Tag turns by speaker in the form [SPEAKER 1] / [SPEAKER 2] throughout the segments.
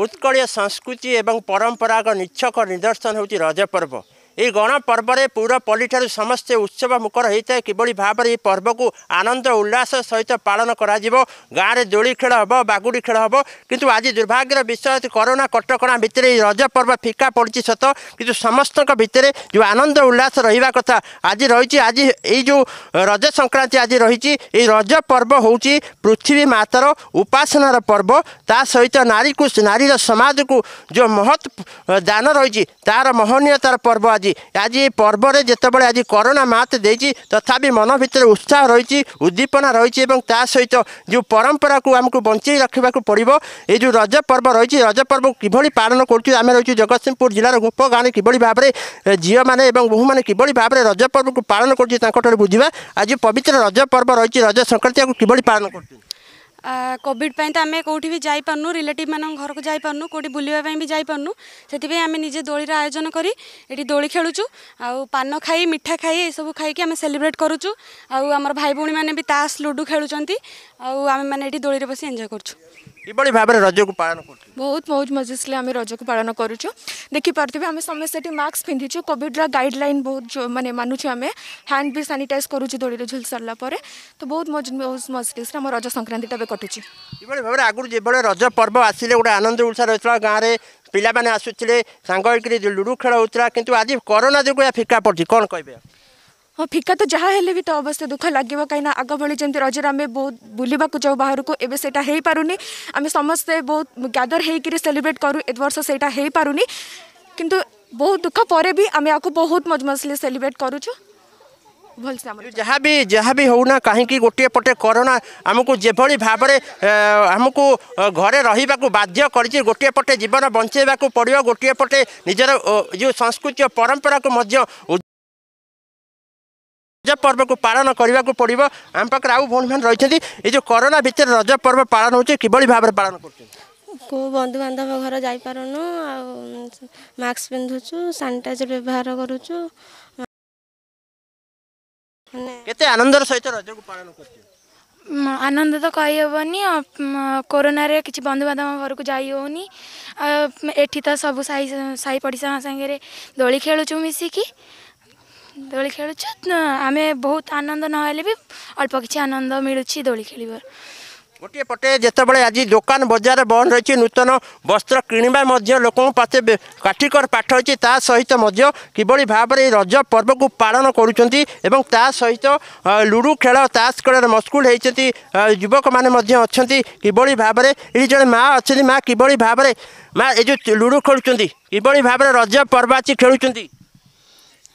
[SPEAKER 1] ଉତ୍କଳୀୟ ସଂସ୍କୃତି ଏବଂ ପରମ୍ପରାଗ ନିଚ୍ଛକ ନିଦର୍ଶନ ହେଉଛି ରଜପର୍ବ ଏହି ଗଣପର୍ବରେ ପୁରପଲ୍ଲୀଠାରୁ ସମସ୍ତେ ଉତ୍ସବ ମୁଖର ହୋଇଥାଏ କିଭଳି ଭାବରେ ଏହି ପର୍ବକୁ ଆନନ୍ଦ ଉଲ୍ଲାସ ସହିତ ପାଳନ କରାଯିବ ଗାଁରେ ଦୋଳି ଖେଳ ହେବ ବାଗୁଡ଼ି ଖେଳ ହେବ କିନ୍ତୁ ଆଜି ଦୁର୍ଭାଗ୍ୟର ବିଷୟ କରୋନା କଟକଣା ଭିତରେ ଏହି ରଜ ପର୍ବ ଫିକା ପଡ଼ିଛି ସତ କିନ୍ତୁ ସମସ୍ତଙ୍କ ଭିତରେ ଯେଉଁ ଆନନ୍ଦ ଉଲ୍ଲାସ ରହିବା କଥା ଆଜି ରହିଛି ଆଜି ଏଇ ଯେଉଁ ରଜ ସଂକ୍ରାନ୍ତି ଆଜି ରହିଛି ଏଇ ରଜ ପର୍ବ ହେଉଛି ପୃଥିବୀ ମାତାର ଉପାସନାର ପର୍ବ ତା ସହିତ ନାରୀକୁ ନାରୀର ସମାଜକୁ ଯେଉଁ ମହତ୍ ଦାନ ରହିଛି ତା'ର ମହନୀୟତାର ପର୍ବ ଆଜି ଆଜି ଆଜି ଏ ପର୍ବରେ ଯେତେବେଳେ ଆଜି କରୋନା ମାତ ଦେଇଛି ତଥାପି ମନ ଭିତରେ ଉତ୍ସାହ ରହିଛି ଉଦ୍ଦୀପନା ରହିଛି ଏବଂ ତା ସହିତ ଯେଉଁ ପରମ୍ପରାକୁ ଆମକୁ ବଞ୍ଚେଇ ରଖିବାକୁ ପଡ଼ିବ ଏଇ ଯେଉଁ ରଜ ପର୍ବ ରହିଛି ରଜ ପର୍ବକୁ କିଭଳି ପାଳନ କରୁଛୁ ଆମେ ରହିଛୁ ଜଗତସିଂହପୁର ଜିଲ୍ଲାର ଗୋପ ଗାଁରେ କିଭଳି ଭାବରେ ଝିଅମାନେ ଏବଂ ବୋହୂମାନେ କିଭଳି ଭାବରେ ରଜ ପର୍ବକୁ ପାଳନ କରୁଛି ତାଙ୍କଠାରୁ ବୁଝିବା ଆଜି ପବିତ୍ର ରଜ ପର୍ବ ରହିଛି ରଜ ସଂକ୍ରାନ୍ତି ଆକୁ କିଭଳି ପାଳନ କରୁଛନ୍ତି କୋଭିଡ଼ ପାଇଁ ତ ଆମେ କେଉଁଠି ବି ଯାଇପାରୁନୁ ରିଲେଟିଭ୍ମାନଙ୍କ ଘରକୁ ଯାଇପାରୁନୁ କେଉଁଠି ବୁଲିବା ପାଇଁ ବି ଯାଇପାରୁନୁ ସେଥିପାଇଁ ଆମେ ନିଜେ ଦୋଳିର ଆୟୋଜନ କରି ଏଠି ଦୋଳି ଖେଳୁଛୁ ଆଉ ପାନ ଖାଇ ମିଠା ଖାଇ ଏସବୁ ଖାଇକି ଆମେ ସେଲିବ୍ରେଟ୍ କରୁଛୁ ଆଉ ଆମର ଭାଇ ଭଉଣୀମାନେ ବି ତାସ୍ ଲୁଡ଼ୁ ଖେଳୁଛନ୍ତି ଆଉ ଆମେମାନେ ଏଠି ଦୋଳିରେ ବସି ଏନ୍ଜୟ କରୁଛୁ কিভাবে ভাবে রজকু পালন করছো ବହୁତ ମୌଜ ମଜଲିସ୍ରେ ଆମେ ରଜକୁ ପାଳନ କରୁଛୁ ଦେଖିପାରୁଥିବେ ଆମେ ସମସ୍ତେ ସେଠି ମାସ୍କ ପିନ୍ଧିଛୁ କୋଭିଡ଼ର ଗାଇଡ଼ଲାଇନ୍ ବହୁତ ମାନେ ମାନୁଛୁ ଆମେ ହ୍ୟାଣ୍ଡ ବି ସାନିଟାଇଜ୍ କରୁଛୁ ଦୋଳିରେ ଝୁଲି ସାରିଲା ପରେ ତ ବହୁତ ମୌଜ ମୌଜ ମଜଲିସ୍ରେ ଆମ ରଜ ସଂକ୍ରାନ୍ତିଟା ଏବେ କଟୁଛି ଏଭଳି ଭାବରେ ଆଗରୁ ଯେଭଳି ରଜ ପର୍ବ ଆସିଲେ ଗୋଟେ ଆନନ୍ଦ ଉତ୍ସାହ ରହିଥିଲା ଗାଁରେ ପିଲାମାନେ ଆସୁଥିଲେ ସାଙ୍ଗ ହେଇକିରି ଲୁଡ଼ୁ ଖେଳ ହେଉଥିଲା କିନ୍ତୁ ଆଜି କରୋନା ଯୋଗୁଁ ଏହା ଫିକା ପଡ଼ୁଛି କ'ଣ କହିବେ ହଁ ଫିକା ତ ଯାହା ହେଲେ ବି ତ ଅବଶ୍ୟ ଦୁଃଖ ଲାଗିବ କାହିଁକିନା ଆଗଭଳି ଯେମିତି ରଜରେ ଆମେ ବହୁତ ବୁଲିବାକୁ ଯାଉ ବାହାରକୁ ଏବେ ସେଇଟା ହେଇପାରୁନି ଆମେ ସମସ୍ତେ ବହୁତ ଗ୍ୟାଦର ହେଇକିରି ସେଲିବ୍ରେଟ୍ କରୁ ଏ ବର୍ଷ ସେଇଟା ହେଇପାରୁନି କିନ୍ତୁ ବହୁତ ଦୁଃଖ ପରେ ବି ଆମେ ଆକୁ ବହୁତ ମଜ ମସଲି ସେଲିବ୍ରେଟ୍ କରୁଛୁ ଭଲସେ ଆମର ଯାହା ବି ଯାହା ବି ହେଉନା କାହିଁକି ଗୋଟିଏ ପଟେ କରୋନା ଆମକୁ ଯେଭଳି ଭାବରେ ଆମକୁ ଘରେ ରହିବାକୁ ବାଧ୍ୟ କରିଛି ଗୋଟିଏ ପଟେ ଜୀବନ ବଞ୍ଚାଇବାକୁ ପଡ଼ିବ ଗୋଟିଏ ପଟେ ନିଜର ଯେଉଁ ସଂସ୍କୃତି ଓ ପରମ୍ପରାକୁ ମଧ୍ୟ ରଜ ପର୍ବକୁ ପାଳନ କରିବାକୁ ପଡ଼ିବ ଆମ ପାଖରେ ଆଉ ଭଉଣୀମାନେ ରହିଛନ୍ତି ଏ ଯେଉଁ କରୋନା ଭିତରେ ରଜ ପର୍ବ ପାଳନ ହେଉଛି କିଭଳି ଭାବରେ ପାଳନ କରୁଛନ୍ତି କେଉଁ ବନ୍ଧୁବାନ୍ଧବ ଘର ଯାଇପାରୁନୁ ଆଉ ମାସ୍କ ପିନ୍ଧୁଛୁ ସାନିଟାଇଜର ବ୍ୟବହାର କରୁଛୁ କେତେ ଆନନ୍ଦର ସହିତ ରଜକୁ ପାଳନ କରୁଛୁ ଆନନ୍ଦ ତ କହିହେବନି କରୋନାରେ କିଛି ବନ୍ଧୁବାନ୍ଧବ ଘରକୁ ଯାଇ ହେଉନି ଏଠି ତ ସବୁ ସାହି ସାହି ପଡ଼ିଶାଙ୍କ ସାଙ୍ଗରେ ଦୋଳି ଖେଳୁଛୁ ମିଶିକି ଦୋଳି ଖେଳୁଛୁ ଆମେ ବହୁତ ଆନନ୍ଦ ନହେଲେ ବି ଅଳ୍ପ କିଛି ଆନନ୍ଦ ମିଳୁଛି ଦୋଳି ଖେଳିବା ଗୋଟିଏ ପଟେ ଯେତେବେଳେ ଆଜି ଦୋକାନ ବଜାର ବନ୍ଦ ରହିଛି ନୂତନ ବସ୍ତ୍ର କିଣିବା ମଧ୍ୟ ଲୋକଙ୍କ ପାଖେ କାଠିକର ପାଠ ହୋଇଛି ତା ସହିତ ମଧ୍ୟ କିଭଳି ଭାବରେ ଏହି ରଜ ପର୍ବକୁ ପାଳନ କରୁଛନ୍ତି ଏବଂ ତା ସହିତ ଲୁଡ଼ୁ ଖେଳ ତାସ୍ ଖେଳରେ ମସ୍କୁଲ ହୋଇଛନ୍ତି ଯୁବକମାନେ ମଧ୍ୟ ଅଛନ୍ତି କିଭଳି ଭାବରେ ଏଠି ଜଣେ ମା ଅଛନ୍ତି ମା କିଭଳି ଭାବରେ ମା ଏ ଯେଉଁ ଲୁଡ଼ୁ ଖେଳୁଛନ୍ତି କିଭଳି ଭାବରେ ରଜ ପର୍ବ ଆଜି ଖେଳୁଛନ୍ତି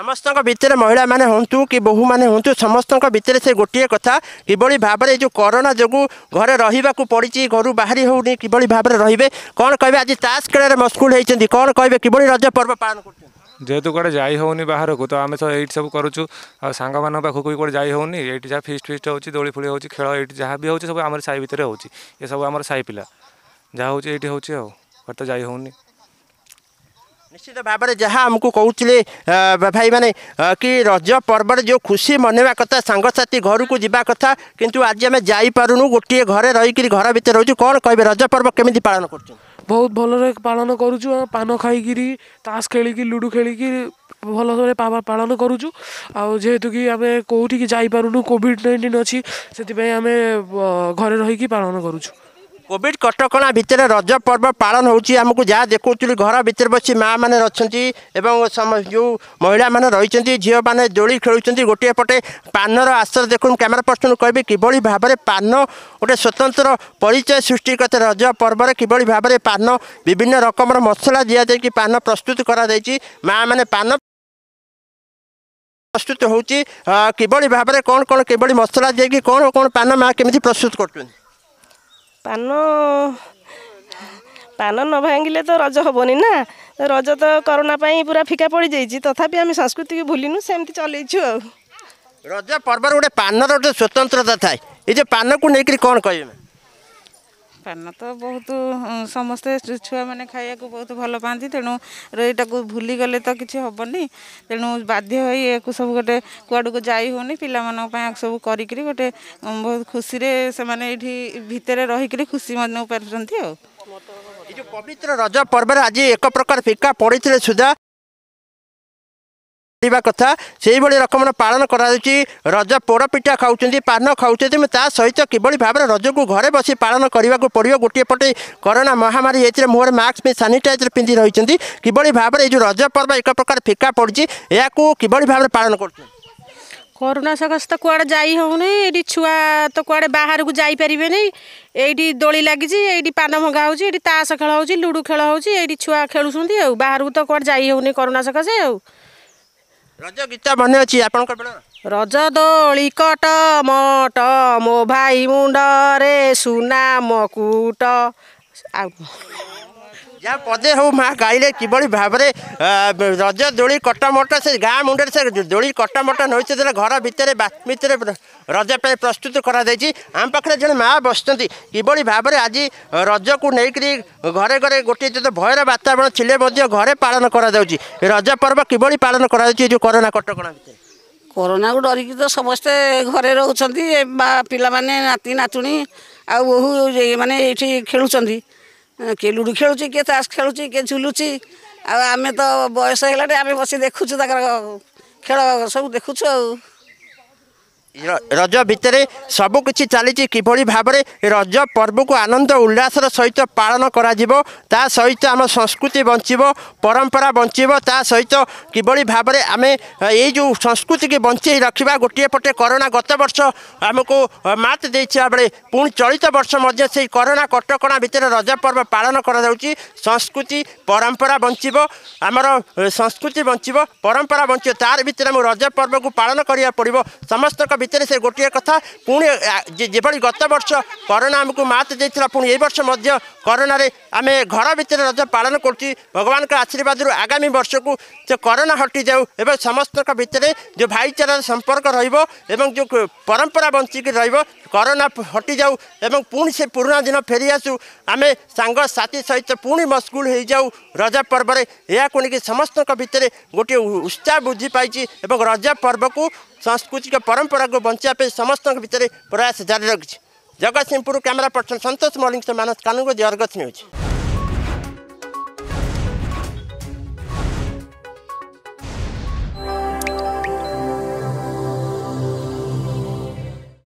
[SPEAKER 1] ସମସ୍ତଙ୍କ ଭିତରେ ମହିଳାମାନେ ହୁଅନ୍ତୁ କି ବୋହୂମାନେ ହୁଅନ୍ତୁ ସମସ୍ତଙ୍କ ଭିତରେ ସେ ଗୋଟିଏ କଥା କିଭଳି ଭାବରେ ଯେଉଁ କରୋନା ଯୋଗୁଁ ଘରେ ରହିବାକୁ ପଡ଼ିଛି ଘରୁ ବାହାରି ହେଉନି କିଭଳି ଭାବରେ ରହିବେ କ'ଣ କହିବେ ଆଜି ତାସ୍ ଖେଳରେ ମସ୍କୁଲ ହୋଇଛନ୍ତି କ'ଣ କହିବେ କିଭଳି ରଜ ପର୍ବ ପାଳନ କରୁଛନ୍ତି ଯେହେତୁ କୁଆଡ଼େ ଯାଇ ହେଉନି ବାହାରକୁ ତ ଆମେ ତ ଏଇଠି ସବୁ କରୁଛୁ ଆଉ ସାଙ୍ଗମାନଙ୍କ ପାଖକୁ ବି କୁଆଡ଼େ ଯାଇ ହେଉନି ଏଇଠି ଯାହା ଫିଷ୍ଟ ଫିଷ୍ଟ ହେଉଛି ଦୋଳି ଫୋଳି ହେଉଛି ଖେଳ ଏଇଠି ଯାହା ବି ହେଉଛି ସବୁ ଆମର ସାହି ଭିତରେ ହେଉଛି ଏସବୁ ଆମର ସାହି ପିଲା ଯାହା ହେଉଛି ଏଇଠି ହେଉଛି ଆଉ ଘରେ ତ ଯାଇ ହେଉନି নিশ্চিত ভাবে যা আমি কৌলে ভাই মানে কি রজ পর্বরে যে খুশি মনাইবা কথা সাংসাথী ঘরক যা কথা কিন্তু আজ আমি যাইপারুনু গোটিয়ে ঘরে রইকি ঘর ভিতরে রয়েছে কম কে রজ পর্ব কমিটি পালন করছেন ବହୁତ ଭଲରେ ପାଳନ କରୁଛୁ ପାନ ଖାଇକିରି ତାସ୍ ଖେଳିକି ଲୁଡ଼ୁ ଖେଳିକି ଭଲରେ ପାଳନ କରୁଛୁ ଆଉ ଯେହେତୁ କି ଆମେ କେଉଁଠିକି ଯାଇପାରୁନୁ କୋଭିଡ଼ ନାଇଣ୍ଟିନ୍ ଅଛି ସେଥିପାଇଁ ଆମେ ଘରେ ରହିକି ପାଳନ କରୁଛୁ কোভিড কটকণা ভিতরে রজ পর্ব পালন হচ্ছে আমি যা দেখুছিল ঘর ভিতরে বসি মা মানে অনেক এবং যে মহিলা মানে রয়েছেন ঝিও মানে দোলি খেলছেন গোটিয়ে পটে পানর আশ্রয় দেখুন ক্যামেরা পর্সন কবি কিভাবে ভাবে পান গোটে স্বতন্ত্র পরিচয় সৃষ্টি করতে রজ পর্বরে কিভাবে ভাবে পান বিভিন্ন রকমের মশলা দিয়া যাই পান প্রস্তুত করা যাই মা মানে পান প্রস্তুত হচ্ছে কিভাবে ভাবে কোণ কোণ কিভাবে মশলা দিয়ে কোণ কোণ পান মা কেমি প্রস্তুত করছেন ପାନ ପାନ ନ ଭାଙ୍ଗିଲେ ତ ରଜ ହେବନି ନା ରଜ ତ କରୋନା ପାଇଁ ପୁରା ଫିକା ପଡ଼ିଯାଇଛି ତଥାପି ଆମେ ସଂସ୍କୃତିକୁ ଭୁଲିନୁ ସେମିତି ଚଲେଇଛୁ ଆଉ ରଜ ପର୍ବର ଗୋଟେ ପାନର ଗୋଟେ ସ୍ୱତନ୍ତ୍ରତା ଥାଏ ଏ ଯେ ପାନକୁ ନେଇକରି କ'ଣ କହିବେ ପାନ ତ ବହୁତ ସମସ୍ତେ ଛୁଆମାନେ ଖାଇବାକୁ ବହୁତ ଭଲ ପାଆନ୍ତି ତେଣୁ ଏଇଟାକୁ ଭୁଲିଗଲେ ତ କିଛି ହେବନି ତେଣୁ ବାଧ୍ୟ ହୋଇ ଏହାକୁ ସବୁ ଗୋଟେ କୁଆଡ଼କୁ ଯାଇ ହେଉନି ପିଲାମାନଙ୍କ ପାଇଁ ସବୁ କରିକିରି ଗୋଟେ ବହୁତ ଖୁସିରେ ସେମାନେ ଏଇଠି ଭିତରେ ରହିକିରି ଖୁସି ମନେଇ ପାରୁଛନ୍ତି ଆଉ ଏଇ ଯେଉଁ ପବିତ୍ର ରଜ ପର୍ବରେ ଆଜି ଏକ ପ୍ରକାର ଫିକା ପଡ଼ିଥିଲେ ସୁଦ୍ଧା କରିବା କଥା ସେଇଭଳି ରକମର ପାଳନ କରାଯାଉଛି ରଜ ପୋଡ଼ପିଠା ଖାଉଛନ୍ତି ପାନ ଖାଉଛନ୍ତି ତା ସହିତ କିଭଳି ଭାବରେ ରଜକୁ ଘରେ ବସି ପାଳନ କରିବାକୁ ପଡ଼ିବ ଗୋଟିଏ ପଟେ କରୋନା ମହାମାରୀ ଏଥିରେ ମୁହଁରେ ମାସ୍କ ପାଇଁ ସାନିଟାଇଜର ପିନ୍ଧି ରହିଛନ୍ତି କିଭଳି ଭାବରେ ଏଇ ଯେଉଁ ରଜ ପର୍ବ ଏକ ପ୍ରକାର ଫିକା ପଡ଼ିଛି ଏହାକୁ କିଭଳି ଭାବରେ ପାଳନ କରୁଛନ୍ତି କରୋନା ସକାଶ ତ କୁଆଡ଼େ ଯାଇ ହେଉନି ଏଇଠି ଛୁଆ ତ କୁଆଡ଼େ ବାହାରକୁ ଯାଇପାରିବେନି ଏଇଠି ଦୋଳି ଲାଗିଛି ଏଇଠି ପାନ ଭଙ୍ଗା ହେଉଛି ଏଇଠି ତାସ ଖେଳ ହେଉଛି ଲୁଡ଼ୁ ଖେଳ ହେଉଛି ଏଇଠି ଛୁଆ ଖେଳୁଛନ୍ତି ଆଉ ବାହାରକୁ ତ କୁଆଡ଼େ ଯାଇ ହେଉନି କରୋନା ସକାଶେ ଆଉ ରଜ ଗୀତା ମନେ ଅଛି ଆପଣଙ୍କ ରଜ ଦୋଳି କଟ ମଟ ମୋ ଭାଇ ମୁଣ୍ଡରେ ସୁନା ମକୁଟ ଆଉ যা পদে হো মা গাইলে কিভাবে ভাবে রজ দোলি কটামটা সে গাঁ মুন্ডে সে দোলি কটামটা নইছে ঘর ভিতরে ভিতরে রজ পাই প্রস্তুত করা যাইছি আম পাখে জন মা বসছেন কিভাবে ভাবে আজ রজকু নেইকি ঘরে ঘরে গোটিয়ে যে ভয়ের বাতাবরণ ছিলে মধ্যে ঘরে পালন করা যাচ্ছে রজ পর্ব কিভাবে পালন করা যাচ্ছে এই যে করোনা কটকণা ভিতরে করোনাକୁ ଡରିକି ତ ସମସ୍ତେ ଘରେ ରହୁଛନ୍ତି ବା ପିଲାମାନେ ନାତି ନାତୁଣୀ ଆଉ ବୋହୁ মানে এইটি ଖେଳୁଛନ୍ତି କିଏ ଲୁଡ଼ୁ ଖେଳୁଛି କିଏ ତାସ୍ ଖେଳୁଛି କିଏ ଝୁଲୁଛି ଆଉ ଆମେ ତ ବୟସ ହେଲାଟି ଆମେ ବସି ଦେଖୁଛୁ ତାଙ୍କର ଖେଳ ସବୁ ଦେଖୁଛୁ ଆଉ ରଜ ଭିତରେ ସବୁକିଛି ଚାଲିଛି କିଭଳି ଭାବରେ ରଜ ପର୍ବକୁ ଆନନ୍ଦ ଉଲ୍ଲାସର ସହିତ ପାଳନ କରାଯିବ ତା ସହିତ ଆମ ସଂସ୍କୃତି ବଞ୍ଚିବ ପରମ୍ପରା ବଞ୍ଚିବ ତା ସହିତ କିଭଳି ଭାବରେ ଆମେ ଏଇ ଯେଉଁ ସଂସ୍କୃତିକି ବଞ୍ଚେଇ ରଖିବା ଗୋଟିଏ ପଟେ କରୋନା ଗତ ବର୍ଷ ଆମକୁ ମାତ ଦେଇଥିବା ବେଳେ ପୁଣି ଚଳିତ ବର୍ଷ ମଧ୍ୟ ସେଇ କରୋନା କଟକଣା ଭିତରେ ରଜ ପର୍ବ ପାଳନ କରାଯାଉଛି ସଂସ୍କୃତି ପରମ୍ପରା ବଞ୍ଚିବ ଆମର ସଂସ୍କୃତି ବଞ୍ଚିବ ପରମ୍ପରା ବଞ୍ଚିବ ତାର ଭିତରେ ଆମକୁ ରଜ ପର୍ବକୁ ପାଳନ କରିବାକୁ ପଡ଼ିବ ସମସ୍ତଙ୍କ ভিতরে সে গোটিয়ে কথা পুঁ যেভাবে গত বর্ষ করোনা আমি মাত দিয়েছিল পুঁ এই বর্ষ করোনার আমি ঘর ভিতরে রজ পাাল করছি ভগবান আশীর্বাদ আগামী বর্ষক সে করোনা হটি যাও এবং সমস্ত ভিতরে যে ভাইচারার সম্পর্ক রহব এবং যে পরম্পরা বঞ্চিকি রহব করোনা হটি যাও এবং পুঁ সে পুরোনা দিন ফেরি আসু আমি সাংসাথী সহিত পুঁ মসগুল হয়ে যাও ରଜ ପର୍ବରେ ଏହାକୁ ନେଇକି ସମସ୍ତଙ୍କ ଭିତରେ ଗୋଟିଏ ଉତ୍ସାହ ବୃଦ୍ଧି ପାଇଛି ଏବଂ ରଜ ପର୍ବକୁ ସାଂସ୍କୃତିକ ପରମ୍ପରା ଆଗକୁ ବଞ୍ଚିବା ପାଇଁ ସମସ୍ତଙ୍କ ଭିତରେ ପ୍ରୟାସ ଜାରି ରଖିଛି ଜଗତସିଂହପୁର କ୍ୟାମେରା ପର୍ସନ ସନ୍ତୋଷ ମଲ୍ଲିକ ମାନସ କାନୁଙ୍କୁ ଅର୍ଗତ ନେଉଛି